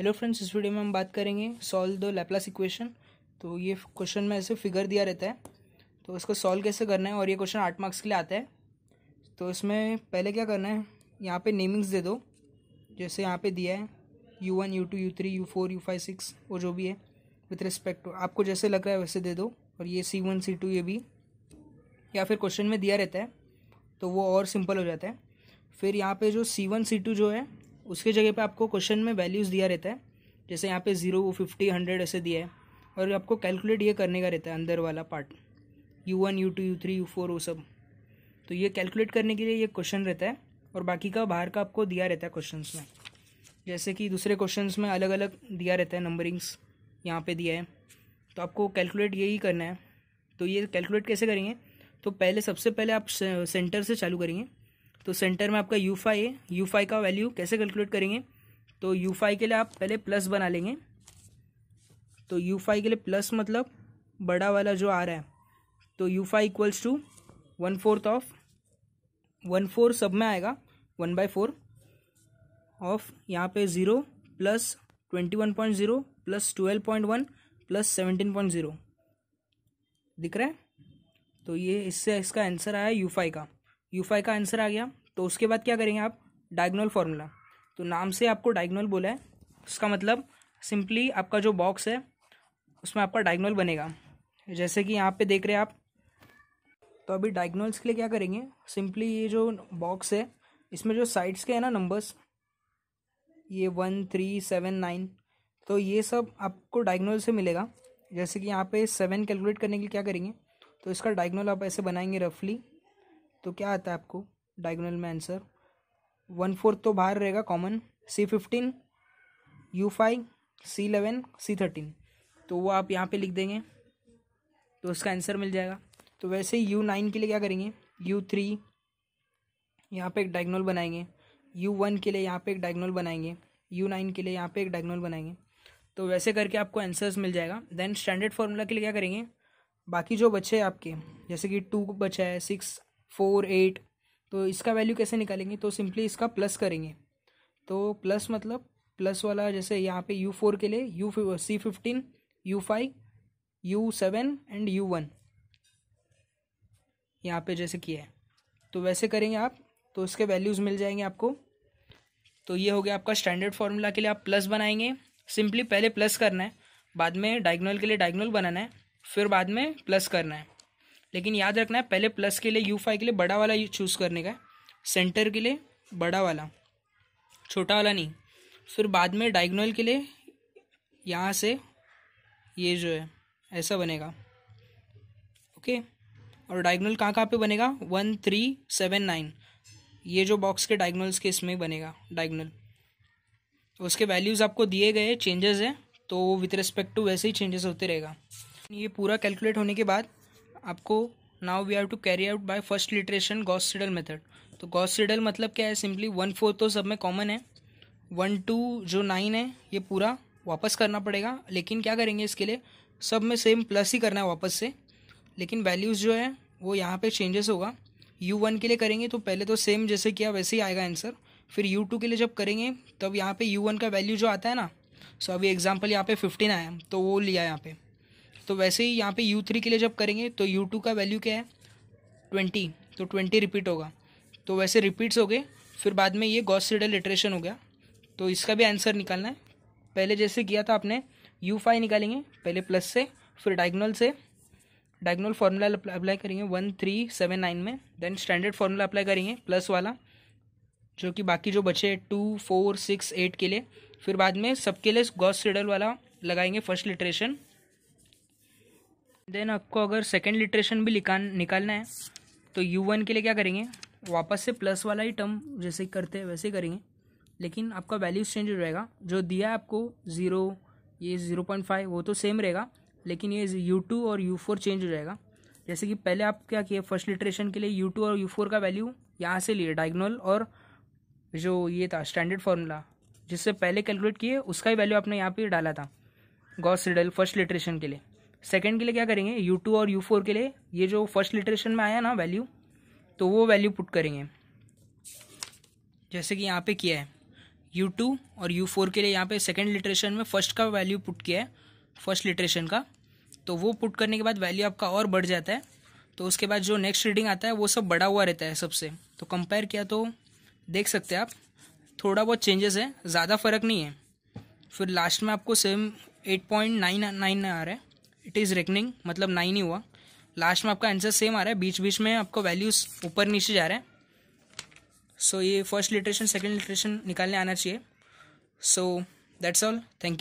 hello friends इस video में हम बात करेंगे सॉल्व द लेप्लास इक्वेशन तो ये क्वेश्चन में ऐसे फिगर दिया रहता है तो इसको सॉल्व कैसे करना है और ये क्वेश्चन आठ मार्क्स के लिए आता है तो इसमें पहले क्या करना है यहाँ पे नेमिंग्स दे दो जैसे यहाँ पे दिया है U one U two U three U four U five six वो जो भी है विथ रिस्पेक्ट टू आपको जैसे लग रहा है वैसे दे दो और ये सी वन सी टू ये भी या फिर क्वेश्चन में दिया रहता है तो वो और सिंपल हो जाता है फिर यहाँ पे जो सी वन सी टू जो है उसके जगह पे आपको क्वेश्चन में वैल्यूज़ दिया रहता है जैसे यहाँ पे ज़ीरो फिफ्टी हंड्रेड ऐसे दिया है और आपको कैलकुलेट ये करने का रहता है अंदर वाला part U one U two U three U four वो सब तो ये कैलकुलेट करने के लिए ये क्वेश्चन रहता है और बाकी का बाहर का आपको दिया रहता है क्वेश्चन में जैसे कि दूसरे क्वेश्चन में अलग अलग दिया रहता है नंबरिंग्स यहाँ पर दिया है तो आपको कैलकुलेट यही करना है तो ये कैलकुलेट कैसे करेंगे तो पहले सबसे पहले आप सेंटर से चालू करेंगे तो सेंटर में आपका यू फाई है यू फाई का वैल्यू कैसे कैलकुलेट करेंगे तो यू फाई के लिए आप पहले प्लस बना लेंगे तो यू फाई के लिए प्लस मतलब बड़ा वाला जो आ रहा है तो U phi equals to one fourth of one four सब में आएगा वन बाई फोर ऑफ यहाँ पे zero plus twenty one point zero plus twelve point one plus seventeen point zero दिख रहा है तो ये इससे इसका आंसर आया यू फाई का यू फाइव का आंसर आ गया तो उसके बाद क्या करेंगे आप डायग्नोल फार्मूला तो नाम से आपको डायग्नोल बोला है उसका मतलब सिंपली आपका जो बॉक्स है उसमें आपका डायग्नोल बनेगा जैसे कि यहाँ पे देख रहे हैं आप तो अभी डायग्नोल्स के लिए क्या करेंगे सिंपली ये जो बॉक्स है इसमें जो साइड्स के हैं ना नंबर्स ये वन थ्री सेवन नाइन तो ये सब आपको डायग्नोल से मिलेगा जैसे कि यहाँ पे सेवन कैलकुलेट करने के लिए क्या करेंगे तो इसका डायग्नोल आप ऐसे बनाएंगे रफली तो क्या आता है आपको डायगोनल में आंसर वन फोर्थ तो बाहर रहेगा common C fifteen U five C eleven C thirteen तो वो आप यहाँ पे लिख देंगे तो उसका आंसर मिल जाएगा तो वैसे ही यू नाइन के लिए क्या करेंगे यू थ्री यहाँ पे एक डायगोनल बनाएंगे यू वन के लिए यहाँ पे एक डायगोनल बनाएंगे यू नाइन के लिए यहाँ पे एक डायगोनल बनाएंगे तो वैसे करके आपको आंसर्स मिल जाएगा देन स्टैंडर्ड फार्मूला के लिए क्या करेंगे बाकी जो बचे हैं आपके जैसे कि टू बचा है सिक्स फोर एट तो इसका वैल्यू कैसे निकालेंगे तो सिंपली इसका प्लस करेंगे तो प्लस मतलब प्लस वाला जैसे यहाँ पे यू फोर के लिए U C fifteen U five U seven and U one यहाँ पे जैसे किया है तो वैसे करेंगे आप तो इसके वैल्यूज़ मिल जाएंगे आपको तो ये हो गया आपका स्टैंडर्ड फार्मूला के लिए आप प्लस बनाएंगे सिंपली पहले प्लस करना है बाद में डायगनल के लिए डायगनल बनाना है फिर बाद में प्लस करना है लेकिन याद रखना है पहले प्लस के लिए यू फाइव के लिए बड़ा वाला चूज़ करने का सेंटर के लिए बड़ा वाला छोटा वाला नहीं फिर बाद में डायगोनल के लिए यहाँ से ये जो है ऐसा बनेगा ओके और डायगोनल कहाँ कहाँ पे बनेगा वन थ्री सेवन नाइन ये जो बॉक्स के डायगोनल्स के इसमें बनेगा डायगोनल उसके वैल्यूज़ आपको दिए गए चेंजेस हैं तो विथ रिस्पेक्ट टू वैसे ही चेंजेस होते रहेगा ये पूरा कैलकुलेट होने के बाद आपको now we have to carry out by first iteration Gauss Seidel method तो गॉस सीडल मतलब क्या है सिंपली वन फोर तो सब में कॉमन है वन टू जो नाइन है ये पूरा वापस करना पड़ेगा लेकिन क्या करेंगे इसके लिए सब में सेम प्लस ही करना है वापस से लेकिन वैल्यूज़ जो है वो यहाँ पे चेंजेस होगा यू वन के लिए करेंगे तो पहले तो सेम जैसे किया वैसे ही आएगा आंसर फिर यू टू के लिए जब करेंगे तब यहाँ पे यू वन का वैल्यू जो आता है ना सो अभी एग्जाम्पल यहाँ पे फिफ्टीन आया तो वो लिया यहाँ पे तो वैसे ही यहाँ पे यू थ्री के लिए जब करेंगे तो यू टू का वैल्यू क्या है ट्वेंटी तो ट्वेंटी रिपीट होगा तो वैसे रिपीट्स हो गए फिर बाद में ये गॉस सीडल इटरेशन हो गया तो इसका भी आंसर निकालना है पहले जैसे किया था आपने यू फाइव निकालेंगे पहले प्लस से फिर डाइग्नल से डाइग्नल फार्मूला अप्लाई करेंगे वन थ्री सेवन नाइन में देन स्टैंडर्ड फार्मूला अप्लाई करेंगे प्लस वाला जो कि बाकी जो बचे टू फोर सिक्स एट के लिए फिर बाद में सबके लिए गॉस सीडल वाला लगाएंगे फर्स्ट लिटरेशन देन आपको अगर सेकेंड लिट्रेशन भी निकालना है तो यू वन के लिए क्या करेंगे वापस से प्लस वाला ही टर्म जैसे करते हैं वैसे करेंगे लेकिन आपका वैल्यू चेंज हो जाएगा जो दिया है आपको ज़ीरो ये ज़ीरो पॉइंट फाइव वो तो सेम रहेगा लेकिन ये यू टू और यू फोर चेंज हो जाएगा जैसे कि पहले आप क्या किए फर्स्ट लिट्रेशन के लिए यू टू और यू फोर का वैल्यू यहाँ से लिए डायगनल और जो ये था स्टैंडर्ड फार्मूला जिससे पहले कैलकुलेट किए उसका ही वैल्यू आपने यहाँ पर डाला था गॉस रिडल फर्स्ट लिट्रेशन के लिए सेकेंड के लिए क्या करेंगे यू टू और यू फोर के लिए ये जो फर्स्ट लिटरेशन में आया ना वैल्यू तो वो वैल्यू पुट करेंगे जैसे कि यहाँ पे किया है यू टू और यू फोर के लिए यहाँ पे सेकेंड लिटरेशन में फर्स्ट का वैल्यू पुट किया है फर्स्ट लिटरेशन का तो वो पुट करने के बाद वैल्यू आपका और बढ़ जाता है तो उसके बाद जो नेक्स्ट रीडिंग आता है वो सब बढ़ा हुआ रहता है सबसे तो कंपेयर किया तो देख सकते हैं आप थोड़ा बहुत चेंजेस है ज़्यादा फ़र्क नहीं है फिर लास्ट में आपको same eight point nine nine आ रहा है इट इज़ रेकनिंग मतलब नाइन ही हुआ लास्ट में आपका आंसर सेम आ रहा है बीच बीच में आपको वैल्यूज ऊपर नीचे जा रहे हैं सो so, ये फर्स्ट लिटरेशन सेकेंड लिटरेशन निकालने आना चाहिए so that's all thank you